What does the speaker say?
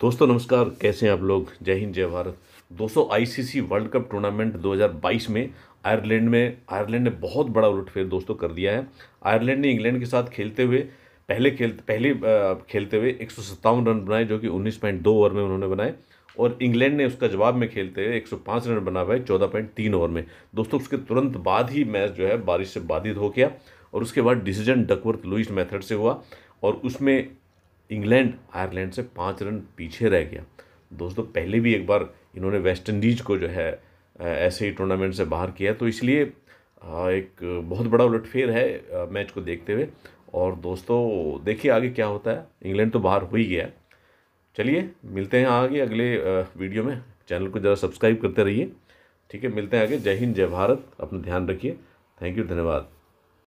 दोस्तों नमस्कार कैसे हैं आप लोग जय हिंद जय भारत दोस्तों आईसीसी वर्ल्ड कप टूर्नामेंट 2022 में आयरलैंड में आयरलैंड ने बहुत बड़ा उलटफेर दोस्तों कर दिया है आयरलैंड ने इंग्लैंड के साथ खेलते हुए पहले खेल पहले खेलते हुए एक रन बनाए जो कि 19.2 ओवर में उन्होंने बनाए और इंग्लैंड ने उसका जवाब में खेलते हुए 105 रन बना पाए चौदह ओवर में दोस्तों उसके तुरंत बाद ही मैच जो है बारिश से बाधित हो गया और उसके बाद डिसीजन डकवर्थ लुइस मेथड से हुआ और उसमें इंग्लैंड आयरलैंड से पाँच रन पीछे रह गया दोस्तों पहले भी एक बार इन्होंने वेस्ट इंडीज़ को जो है ऐसे ही टूर्नामेंट से बाहर किया तो इसलिए एक बहुत बड़ा उलटफेर है मैच को देखते हुए और दोस्तों देखिए आगे क्या होता है इंग्लैंड तो बाहर हो ही गया चलिए मिलते हैं आगे अगले वीडियो में चैनल को ज़रा सब्सक्राइब करते रहिए ठीक है मिलते हैं आगे जय हिंद जय भारत अपना ध्यान रखिए थैंक यू धन्यवाद